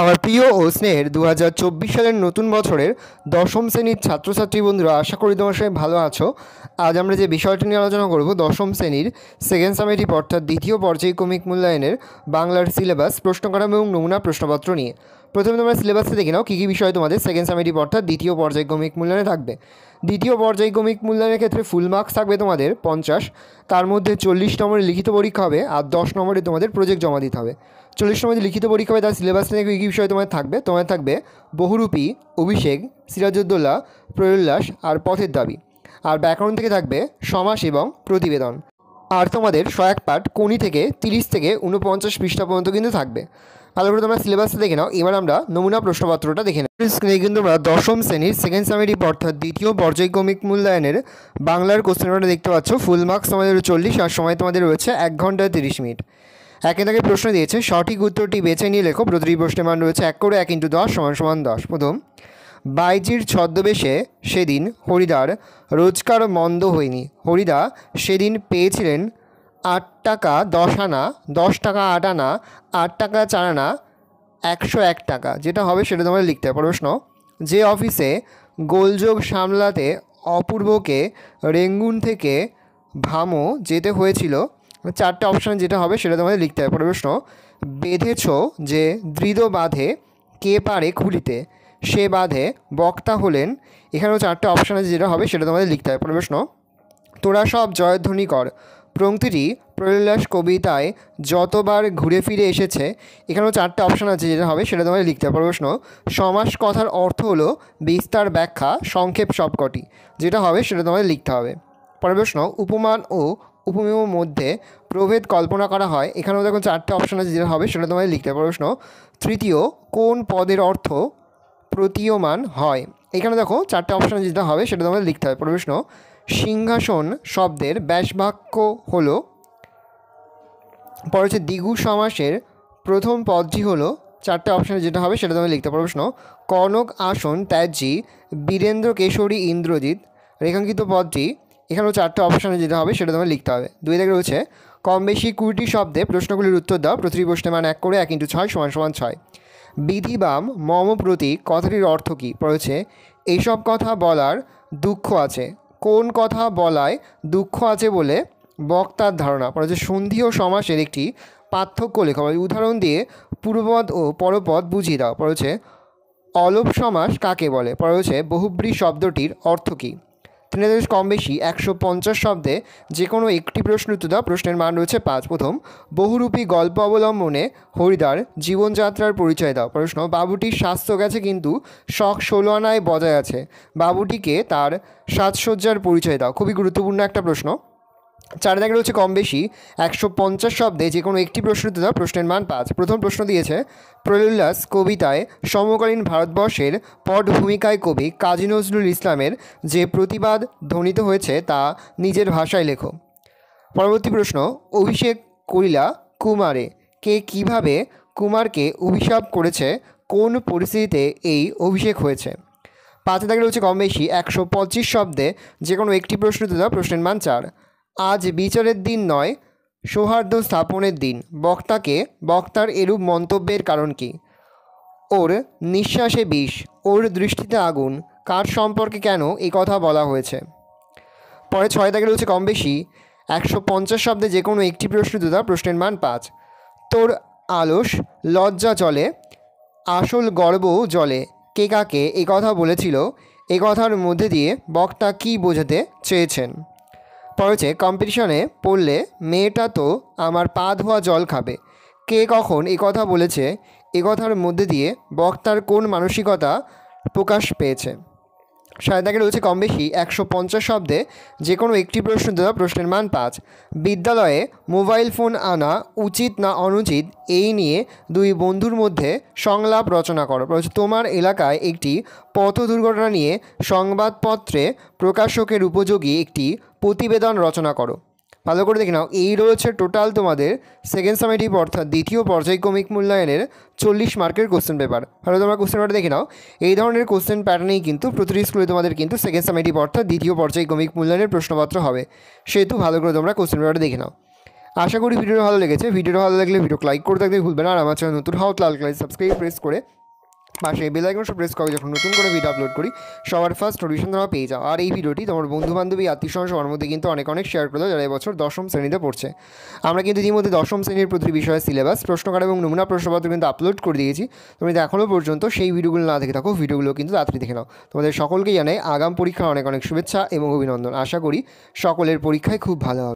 আমার প্রিয় ও স্নেহের দু সালের নতুন বছরের দশম শ্রেণীর ছাত্রছাত্রী বন্ধুরা আশা করি তোমার সবাই ভালো আছো আজ আমরা যে বিষয়টি নিয়ে আলোচনা করব দশম শ্রেণীর সেকেন্ড সামেটিভ অর্থাৎ দ্বিতীয় পর্যায়ক্রমিক মূল্যায়নের বাংলার সিলেবাস প্রশ্ন কাঠামো এবং নমুনা প্রশ্নপত্র নিয়ে প্রথমে তোমরা সিলেবাসে দেখে নাও কী কী বিষয় তোমাদের সেকেন্ড সামেটিভ অর্থাৎ দ্বিতীয় পর্যায়ক্রমিক মূল্যায়নে থাকবে দ্বিতীয় পর্যায়ক্রমিক মূল্যায়নের ক্ষেত্রে ফুল মার্কস থাকবে তোমাদের পঞ্চাশ তার মধ্যে চল্লিশ নম্বরে লিখিত পরীক্ষা হবে আর দশ নম্বরে তোমাদের প্রজেক্ট জমা দিতে হবে চল্লিশ নম্বরে লিখিত পরীক্ষা হবে তার সিলেবাস থেকে কী কী বিষয় তোমাদের থাকবে তোমাদের থাকবে বহুরূপী অভিষেক সিরাজউদ্দৌলা প্রয়োল্লাস আর পথের দাবি আর ব্যাকরণ থেকে থাকবে সমাস এবং প্রতিবেদন আর তোমাদের সহায়ক পাঠ কোনি থেকে তিরিশ থেকে ঊনপঞ্চাশ পৃষ্ঠা পর্যন্ত কিন্তু থাকবে ভালো করে তোমরা সিলেবাসটা দেখে নাও এবার আমরা নমুনা প্রশ্নপত্রটা দেখে নাও স্ক্রিনে কিন্তু তোমরা দশম শ্রেণীর সেকেন্ড সামেটিভ অর্থাৎ দ্বিতীয় পর্যায়ক্রমিক মূল্যায়নের বাংলার কোশ্চেনটা দেখতে পাচ্ছ ফুল মার্কস তোমাদের চল্লিশ আর সময় তোমাদের রয়েছে এক ঘন্টা তিরিশ মিনিট একে তাকে প্রশ্ন দিয়েছে সঠিক উত্তরটি বেছে নিয়ে লেখো প্রতিটি প্রশ্নের মান রয়েছে এক করে এক ইন্টু দশ সমান সমান দশ প্রথম বাইজির ছদ্মবেশে সেদিন হরিদার রোজকার মন্দ হয়নি হরিদা সেদিন পেয়েছিলেন আট টাকা দশ আনা দশ টাকা আট আনা আট টাকা চার আনা একশো এক টাকা যেটা হবে সেটা তোমাদের লিখতে হবে প্রশ্ন যে অফিসে গোলযোগ সামলাতে অপূর্বকে রেঙ্গুন থেকে ভামো যেতে হয়েছিল চারটে অপশান যেটা হবে সেটা তোমাদের লিখতে হবে প্রশ্ন বেঁধেছ যে দৃঢ় বাঁধে কে পারে খুলিতে সে বাঁধে বক্তা হলেন এখানেও চারটে অপশান যেটা হবে সেটা তোমাদের লিখতে হবে প্রশ্ন তোরা সব জয়ধ্বনি কর প্রংক্তিটি প্রলয়াস কবিতায় যতবার ঘুরে ফিরে এসেছে এখানেও চারটে অপশান আছে যেটা হবে সেটা তোমাদের লিখতে পারো প্রশ্ন সমাস কথার অর্থ হলো বিস্তার ব্যাখ্যা সংক্ষেপ সবকটি যেটা হবে সেটা তোমাদের লিখতে হবে পরের প্রশ্ন উপমান ও উপমেয় মধ্যে প্রভেদ কল্পনা করা হয় এখানেও দেখুন চারটে অপশান আছে যেটা হবে সেটা তোমাদের লিখতে পারো প্রশ্ন তৃতীয় কোন পদের অর্থ প্রতীয়মান হয় এখানে দেখো চারটে অপশান যেটা হবে সেটা তোমাদের লিখতে হবে প্রশ্ন সিংহাসন শব্দের ব্যাসবাক্য হল পরে হচ্ছে দ্বিগু সমাসের প্রথম পদটি হলো চারটে অপশানে যেটা হবে সেটা তোমায় লিখতে পারো প্রশ্ন কনক আসন ত্যাজি বীরেন্দ্র কেশরী ইন্দ্রজিৎ রেখাঙ্কিত পদটি এখানেও চারটে অপশানে যেটা হবে সেটা তোমায় লিখতে হবে দুই থেকে রয়েছে কম বেশি কুড়িটি শব্দে প্রশ্নগুলির উত্তর দাও প্রতিটি প্রশ্নে মান এক করে এক ইন্টু ছয় সমান সমান ছয় বিধি বাম মম প্রতীক কথাটির অর্থ কী পড়েছে এইসব কথা বলার দুঃখ আছে কোন কথা বলায় দুঃখ আছে বলে বক্তার ধারণা পরে হচ্ছে সন্ধি ও সমাসের একটি পার্থক্য লেখা উদাহরণ দিয়ে পূর্বপদ ও পরপদ বুঝিয়ে দাও পরে হচ্ছে অলপ সমাস কাকে বলে পরে হচ্ছে বহুব্রী শব্দটির অর্থ কী আপনাদের কম বেশি একশো পঞ্চাশ শব্দে যে কোনো একটি প্রশ্ন উত্তর দেওয়া প্রশ্নের মান রয়েছে পাঁচ প্রথম বহুরূপী গল্প অবলম্বনে হরিদার জীবনযাত্রার পরিচয় দাও প্রশ্ন বাবুটির স্বাস্থ্য গেছে কিন্তু শখ ষোলো আনায় বজায় আছে বাবুটিকে তার সাজসজ্জার পরিচয় দাও খুবই গুরুত্বপূর্ণ একটা প্রশ্ন চার দাগে রয়েছে কম বেশি একশো পঞ্চাশ শব্দে যে কোনো একটি প্রশ্ন দেওয়া প্রশ্নের মান পাঁচ প্রথম প্রশ্ন দিয়েছে প্রলুল্লাস কবিতায় সমকালীন ভারতবর্ষের পট ভূমিকায় কবি কাজী নজরুল ইসলামের যে প্রতিবাদ ধ্বনিত হয়েছে তা নিজের ভাষায় লেখো পরবর্তী প্রশ্ন অভিষেক করিলা কুমারে কে কিভাবে কুমারকে অভিশাপ করেছে কোন পরিস্থিতিতে এই অভিষেক হয়েছে পাঁচে দাগে রয়েছে কম বেশি একশো পঁচিশ শব্দে যে কোনো একটি প্রশ্ন দেওয়া প্রশ্নের মান চার আজ বিচারের দিন নয় সৌহার্দ্য স্থাপনের দিন বক্তাকে বক্তার এরূপ মন্তব্যের কারণ কি ওর নিঃশ্বাসে বিষ ওর দৃষ্টিতে আগুন কার সম্পর্কে কেন এই কথা বলা হয়েছে পরে ছয় তাকে রয়েছে কম বেশি একশো পঞ্চাশ শব্দে যে কোনো একটি প্রশ্ন দুদা প্রশ্নের মান পাঁচ তোর আলস লজ্জা চলে আসল গর্ব জলে কে কাকে এ কথা বলেছিল এ কথার মধ্যে দিয়ে বক্তা কী বোঝাতে চেয়েছেন পড়েছে কম্পিটিশনে পড়লে মেয়েটা তো আমার পা ধোয়া জল খাবে কে কখন এ কথা বলেছে এ কথার মধ্যে দিয়ে বক্তার কোন মানসিকতা প্রকাশ পেয়েছে সায়দাকে রয়েছে কম বেশি একশো পঞ্চাশ শব্দে যে কোনো একটি প্রশ্ন দেওয়া প্রশ্নের মান পাঁচ বিদ্যালয়ে মোবাইল ফোন আনা উচিত না অনুচিত এই নিয়ে দুই বন্ধুর মধ্যে সংলাপ রচনা করো তোমার এলাকায় একটি পথ দুর্ঘটনা নিয়ে সংবাদপত্রে প্রকাশকের উপযোগী একটি প্রতিবেদন রচনা করো ভালো করে দেখে নাও এই রয়েছে টোটাল তোমাদের সেকেন্ড সামেটিভ অর্থাৎ দ্বিতীয় পর্যায়ক্রমিক মূল্যায়নের চল্লিশ মার্কের কোশ্চেন পেপার ভালো তোমরা কোশ্চেন পেপার দেখে নাও এই ধরনের কোশ্চেন প্যাটার্নেই কিন্তু প্রতিটি স্কুলে তোমাদের কিন্তু সেকেন্ড সামেটিভ অর্থাৎ দ্বিতীয় পর্যায়ক্রমিক মূল্যায়নের প্রশ্নপত্র হবে সেহেতু ভালো করে তোমরা কোশ্চেন পেপারটা দেখে নাও আশা করি ভিডিও ভালো লেগেছে ভিডিওটা ভালো লাগলে ভিডিও লাইক করে থাকলে ভুলবে না আর আমার চ্যানেল নতুন হাউ লাল ক্লাই সাবস্ক্রাইব প্রেস করে পাশে বেল আইকনটা প্রেস করে যখন নতুন করে ভিডিও আপলোড করি সবার ফার্স্ট নোটিফিকেশন তোমরা পেয়ে যাও আর এই ভিডিওটি তোমার বন্ধু বান্ধবী আত্মীয় সবার মধ্যে কিন্তু অনেক অনেক শেয়ার করে দাও যারা এবছর দশম শ্রেণীতে পড়ছে আমরা কিন্তু ইতিমধ্যে দশম শ্রেণীর প্রতি বিষয়ে সিলেবাস প্রশ্নকার এবং নমুনা প্রশ্নপত্র কিন্তু আপলোড করে দিয়েছি তুমি এখনও পর্যন্ত সেই ভিডিওগুলো না দেখে থাকো ভিডিওগুলো কিন্তু তাড়াতাড়ি দেখে নাও তোমাদের সকলকে জানাই আগাম পরীক্ষার অনেক অনেক শুভেচ্ছা এবং অভিনন্দন আশা করি সকলের পরীক্ষায় খুব ভালো হবে